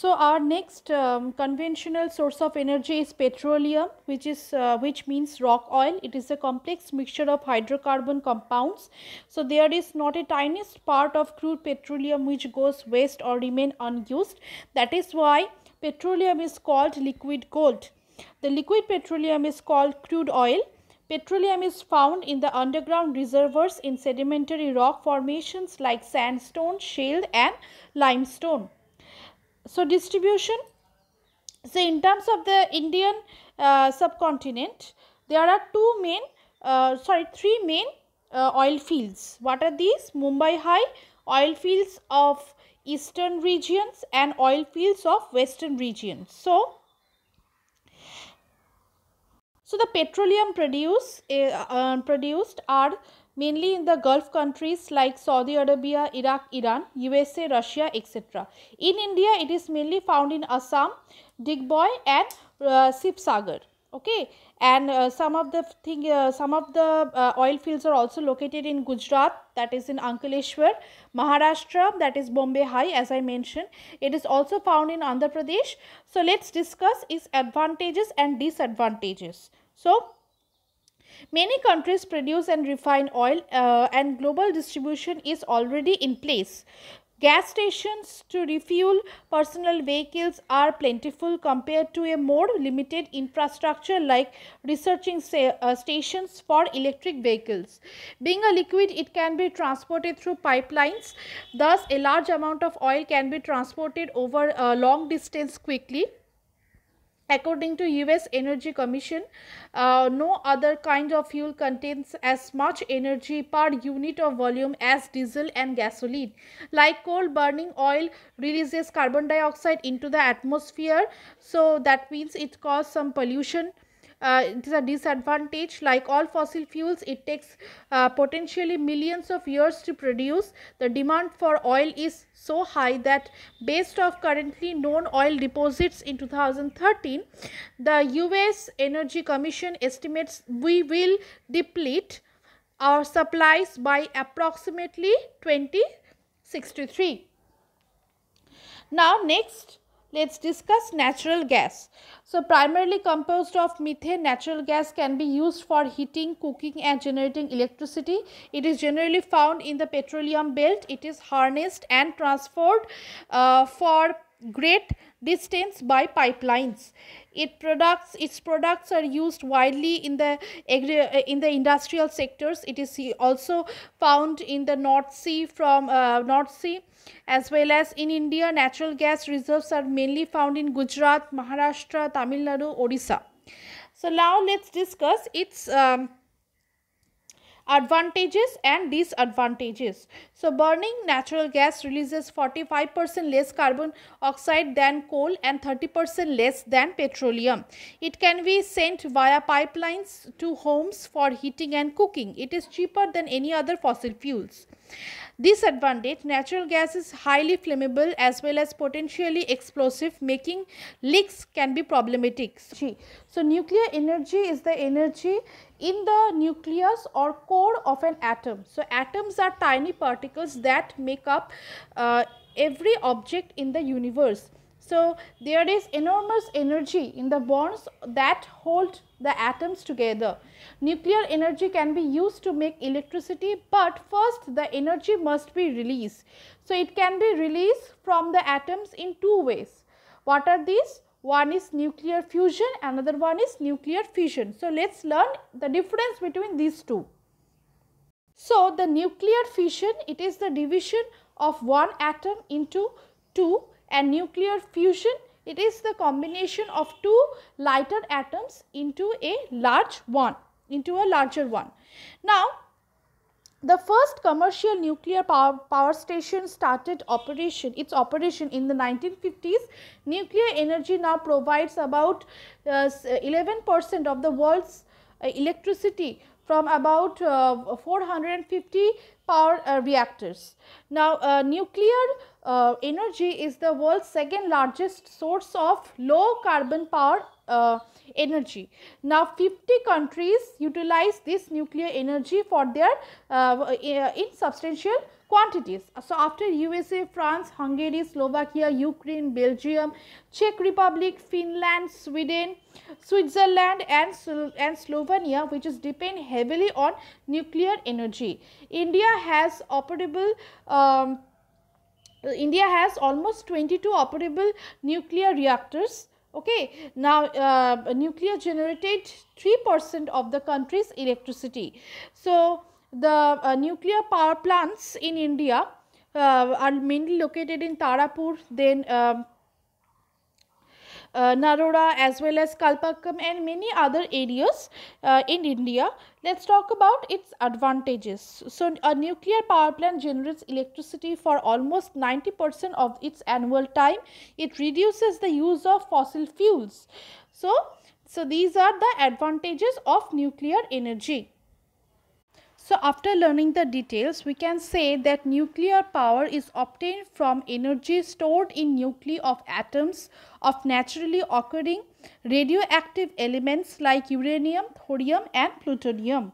So, our next um, conventional source of energy is petroleum which is uh, which means rock oil. It is a complex mixture of hydrocarbon compounds. So, there is not a tiniest part of crude petroleum which goes waste or remain unused. That is why petroleum is called liquid gold. The liquid petroleum is called crude oil. Petroleum is found in the underground reservoirs in sedimentary rock formations like sandstone, shale and limestone so distribution so in terms of the indian uh, subcontinent there are two main uh, sorry three main uh, oil fields what are these mumbai high oil fields of eastern regions and oil fields of western regions so so the petroleum produce, eh, uh, produced are mainly in the Gulf countries like Saudi Arabia, Iraq, Iran, USA, Russia, etc. In India, it is mainly found in Assam, Digboy and uh, Sipsagar. Okay, and uh, some of the thing, uh, some of the uh, oil fields are also located in Gujarat, that is in Ankleshwar, Maharashtra, that is Bombay High, as I mentioned. It is also found in Andhra Pradesh. So let's discuss its advantages and disadvantages. So Many countries produce and refine oil uh, and global distribution is already in place. Gas stations to refuel personal vehicles are plentiful compared to a more limited infrastructure like researching uh, stations for electric vehicles. Being a liquid, it can be transported through pipelines. Thus, a large amount of oil can be transported over a uh, long distance quickly. According to US Energy Commission, uh, no other kind of fuel contains as much energy per unit of volume as diesel and gasoline. Like coal burning oil releases carbon dioxide into the atmosphere so that means it causes some pollution uh, it is a disadvantage like all fossil fuels it takes uh, potentially millions of years to produce the demand for oil is so high that based off currently known oil deposits in 2013 the US Energy Commission estimates we will deplete our supplies by approximately 2063 now next Let's discuss natural gas. So primarily composed of methane, natural gas can be used for heating, cooking and generating electricity. It is generally found in the petroleum belt. It is harnessed and transferred uh, for great distance by pipelines it products its products are used widely in the agri uh, in the industrial sectors it is also found in the north sea from uh, north sea as well as in india natural gas reserves are mainly found in gujarat maharashtra tamil nadu odisha so now let's discuss its um, advantages and disadvantages so burning natural gas releases 45% less carbon oxide than coal and 30% less than petroleum it can be sent via pipelines to homes for heating and cooking it is cheaper than any other fossil fuels disadvantage natural gas is highly flammable as well as potentially explosive making leaks can be problematic so nuclear energy is the energy in the nucleus or core of an atom so atoms are tiny particles that make up uh, every object in the universe so, there is enormous energy in the bonds that hold the atoms together. Nuclear energy can be used to make electricity, but first the energy must be released. So, it can be released from the atoms in two ways. What are these? One is nuclear fusion, another one is nuclear fission. So, let us learn the difference between these two. So, the nuclear fission, it is the division of one atom into two and nuclear fusion it is the combination of two lighter atoms into a large one into a larger one. Now the first commercial nuclear power, power station started operation its operation in the 1950s nuclear energy now provides about 11% uh, of the world's uh, electricity from about uh, 450 power uh, reactors. Now, nuclear energy is the world's second largest source of low carbon power uh, energy. Now 50 countries utilize this nuclear energy for their uh, in substantial quantities. So, after USA, France, Hungary, Slovakia, Ukraine, Belgium, Czech Republic, Finland, Sweden, Switzerland and, and Slovenia which is depend heavily on nuclear energy. India has operable um, India has almost 22 operable nuclear reactors okay now uh, nuclear generated 3% of the country's electricity so the uh, nuclear power plants in India uh, are mainly located in Tarapur, then um, uh, Narora as well as Kalpakkam and many other areas uh, in India. Let's talk about its advantages. So a nuclear power plant generates electricity for almost 90% of its annual time. It reduces the use of fossil fuels. So, so these are the advantages of nuclear energy. So after learning the details, we can say that nuclear power is obtained from energy stored in nuclei of atoms of naturally occurring radioactive elements like uranium, thorium and plutonium.